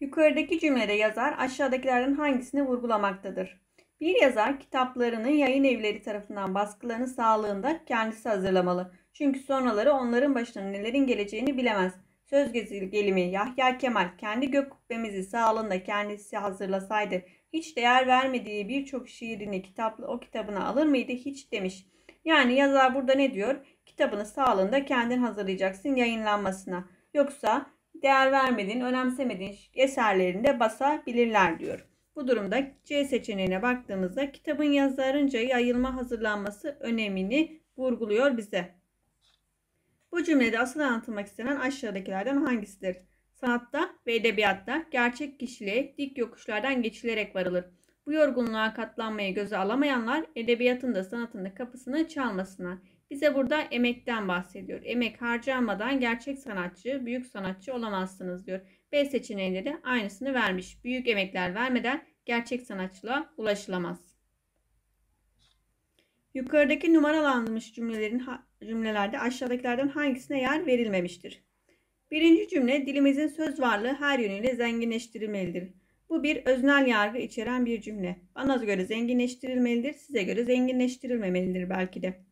Yukarıdaki cümlede yazar aşağıdakilerden hangisini vurgulamaktadır? Bir yazar kitaplarını yayın evleri tarafından baskılarını sağlığında kendisi hazırlamalı. Çünkü sonraları onların başına nelerin geleceğini bilemez. Söz gelimi Yahya Kemal kendi gök kubbemizi sağlığında kendisi hazırlasaydı hiç değer vermediği birçok şiirini kitaplı o kitabına alır mıydı hiç demiş. Yani yazar burada ne diyor? Kitabını sağlığında kendin hazırlayacaksın yayınlanmasına. Yoksa değer vermediğin, önemsemediğin eserlerinde basabilirler diyor. Bu durumda C seçeneğine baktığımızda kitabın yazarınca yayılma hazırlanması önemini vurguluyor bize. Bu cümlede asıl anlatılmak istenen aşağıdakilerden hangisidir? Sanatta ve edebiyatta gerçek kişiliğe dik yokuşlardan geçilerek varılır. Bu yorgunluğa katlanmayı göze alamayanlar edebiyatın da sanatın da kapısını çalmasına, bize burada emekten bahsediyor. Emek harcanmadan gerçek sanatçı, büyük sanatçı olamazsınız diyor. B seçeneğinde de aynısını vermiş. Büyük emekler vermeden gerçek sanatçılığa ulaşılamaz. Yukarıdaki numaralanmış cümlelerin cümlelerde aşağıdakilerden hangisine yer verilmemiştir? Birinci cümle dilimizin söz varlığı her yönüyle zenginleştirilmelidir. Bu bir öznel yargı içeren bir cümle. Bana göre zenginleştirilmelidir, size göre zenginleştirilmemelidir belki de.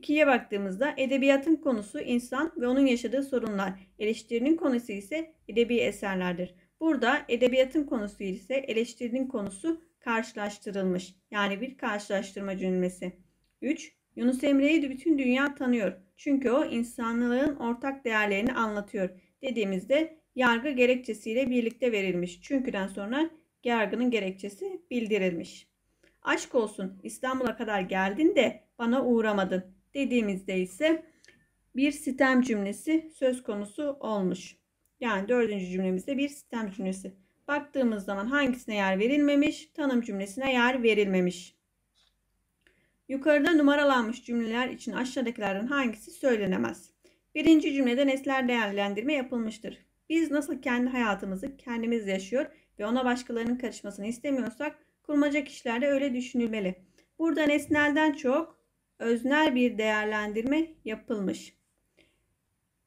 İkiye baktığımızda edebiyatın konusu insan ve onun yaşadığı sorunlar. Eleştirinin konusu ise edebi eserlerdir. Burada edebiyatın konusu ise eleştirinin konusu karşılaştırılmış. Yani bir karşılaştırma cümlesi. 3. Yunus Emre'yi bütün dünya tanıyor. Çünkü o insanlığın ortak değerlerini anlatıyor. Dediğimizde yargı gerekçesiyle birlikte verilmiş. Çünküden sonra yargının gerekçesi bildirilmiş. Aşk olsun İstanbul'a kadar geldin de bana uğramadın dediğimizde ise bir sitem cümlesi söz konusu olmuş. Yani dördüncü cümlemizde bir sitem cümlesi. Baktığımız zaman hangisine yer verilmemiş? Tanım cümlesine yer verilmemiş. Yukarıda numaralanmış cümleler için aşağıdakilerden hangisi söylenemez? Birinci cümlede nesler değerlendirme yapılmıştır. Biz nasıl kendi hayatımızı kendimiz yaşıyor ve ona başkalarının karışmasını istemiyorsak kurmaca kişilerde öyle düşünülmeli. Burada nesnelden çok öznel bir değerlendirme yapılmış.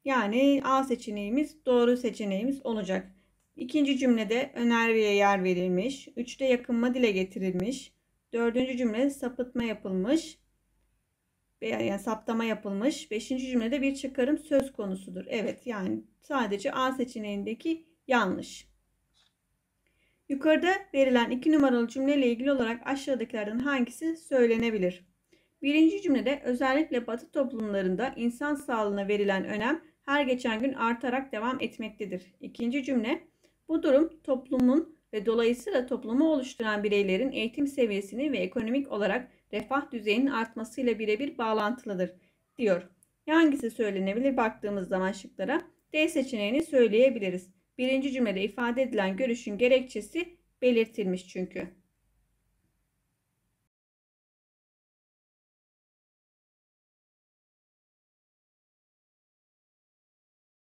Yani A seçeneğimiz doğru seçeneğimiz olacak. İkinci cümlede önerviye yer verilmiş. Üçte yakınma dile getirilmiş. Dördüncü cümle sapıtma yapılmış. Yani saptama yapılmış. Beşinci cümlede bir çıkarım söz konusudur. Evet yani sadece A seçeneğindeki yanlış. Yukarıda verilen iki numaralı cümleyle ilgili olarak aşağıdakilerden hangisi söylenebilir? Birinci cümlede özellikle batı toplumlarında insan sağlığına verilen önem her geçen gün artarak devam etmektedir. İkinci cümle bu durum toplumun ve dolayısıyla toplumu oluşturan bireylerin eğitim seviyesini ve ekonomik olarak refah düzeyinin artmasıyla birebir bağlantılıdır diyor. Hangisi söylenebilir baktığımız zaman şıklara D seçeneğini söyleyebiliriz. Birinci cümlede ifade edilen görüşün gerekçesi belirtilmiş çünkü.